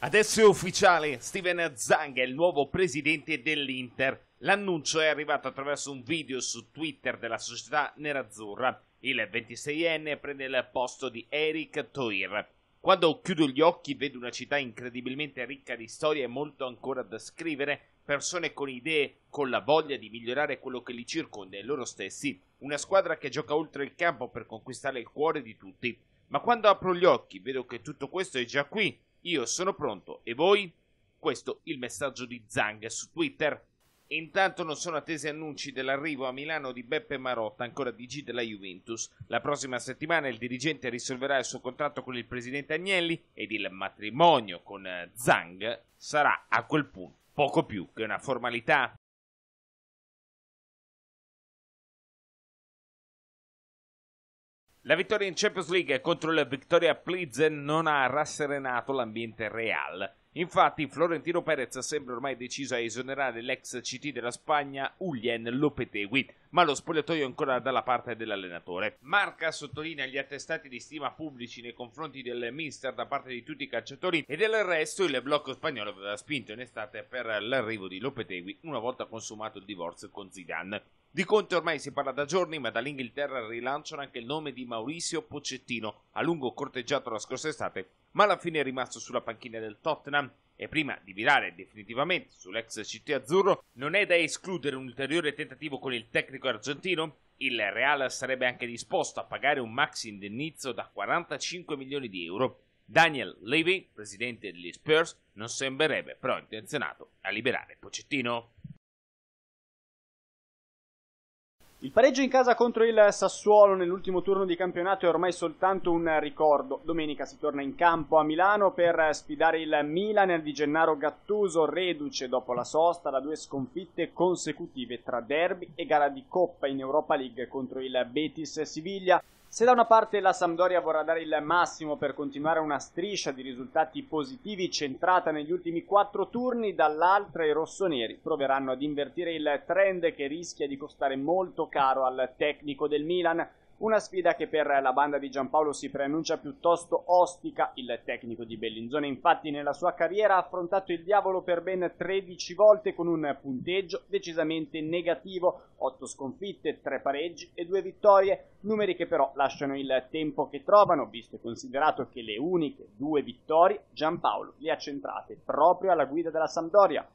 Adesso è ufficiale, Steven Zang è il nuovo presidente dell'Inter. L'annuncio è arrivato attraverso un video su Twitter della società nerazzurra. Il 26enne prende il posto di Eric Toir. Quando chiudo gli occhi vedo una città incredibilmente ricca di storie e molto ancora da scrivere, persone con idee, con la voglia di migliorare quello che li circonda e loro stessi, una squadra che gioca oltre il campo per conquistare il cuore di tutti. Ma quando apro gli occhi vedo che tutto questo è già qui, io sono pronto e voi? Questo il messaggio di Zang su Twitter. Intanto non sono attesi annunci dell'arrivo a Milano di Beppe Marotta, ancora DG della Juventus. La prossima settimana il dirigente risolverà il suo contratto con il presidente Agnelli ed il matrimonio con eh, Zang sarà a quel punto poco più che una formalità. La vittoria in Champions League contro il Victoria Plizen non ha rasserenato l'ambiente Real. Infatti, Florentino Perez sembra ormai deciso a esonerare l'ex CT della Spagna, Ulien Lopetegui ma lo spogliatoio è ancora dalla parte dell'allenatore. Marca sottolinea gli attestati di stima pubblici nei confronti del mister da parte di tutti i calciatori e del resto il blocco spagnolo aveva spinto in estate per l'arrivo di Lopetegui una volta consumato il divorzio con Zidane. Di Conte ormai si parla da giorni, ma dall'Inghilterra rilanciano anche il nome di Maurizio Pocettino, a lungo corteggiato la scorsa estate, ma alla fine è rimasto sulla panchina del Tottenham e prima di virare definitivamente sull'ex CT azzurro, non è da escludere un ulteriore tentativo con il tecnico argentino? Il Real sarebbe anche disposto a pagare un max indennizzo da 45 milioni di euro. Daniel Levy, presidente degli Spurs, non sembrerebbe però intenzionato a liberare Pocettino. Il pareggio in casa contro il Sassuolo nell'ultimo turno di campionato è ormai soltanto un ricordo. Domenica si torna in campo a Milano per sfidare il Milan di Gennaro Gattuso, reduce dopo la sosta da due sconfitte consecutive tra derby e gara di Coppa in Europa League contro il Betis Siviglia. Se da una parte la Sampdoria vorrà dare il massimo per continuare una striscia di risultati positivi centrata negli ultimi quattro turni, dall'altra i rossoneri proveranno ad invertire il trend che rischia di costare molto caro al tecnico del Milan. Una sfida che per la banda di Giampaolo si preannuncia piuttosto ostica. Il tecnico di Bellinzone infatti nella sua carriera ha affrontato il diavolo per ben 13 volte con un punteggio decisamente negativo, 8 sconfitte, 3 pareggi e 2 vittorie, numeri che però lasciano il tempo che trovano, visto e considerato che le uniche due vittorie Giampaolo le ha centrate proprio alla guida della Sampdoria.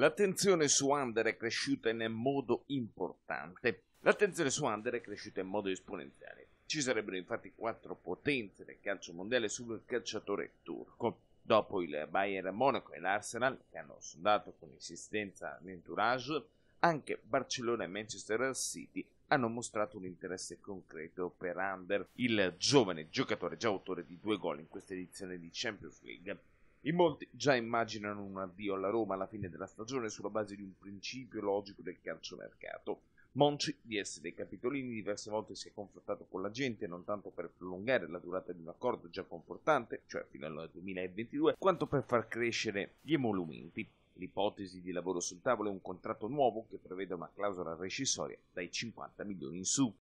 L'attenzione su Under è cresciuta in modo importante. L'attenzione su Under è cresciuta in modo esponenziale. Ci sarebbero infatti quattro potenze del calcio mondiale sul calciatore turco. Dopo il Bayern Monaco e l'Arsenal, che hanno sondato con insistenza l'entourage, anche Barcellona e Manchester City hanno mostrato un interesse concreto per Under, il giovane giocatore già autore di due gol in questa edizione di Champions League. In molti già immaginano un addio alla Roma alla fine della stagione sulla base di un principio logico del calciomercato. Monci, di essere dei capitolini, diverse volte si è confrontato con la gente non tanto per prolungare la durata di un accordo già confortante, cioè fino al 2022, quanto per far crescere gli emolumenti. L'ipotesi di lavoro sul tavolo è un contratto nuovo che prevede una clausola rescissoria dai 50 milioni in su.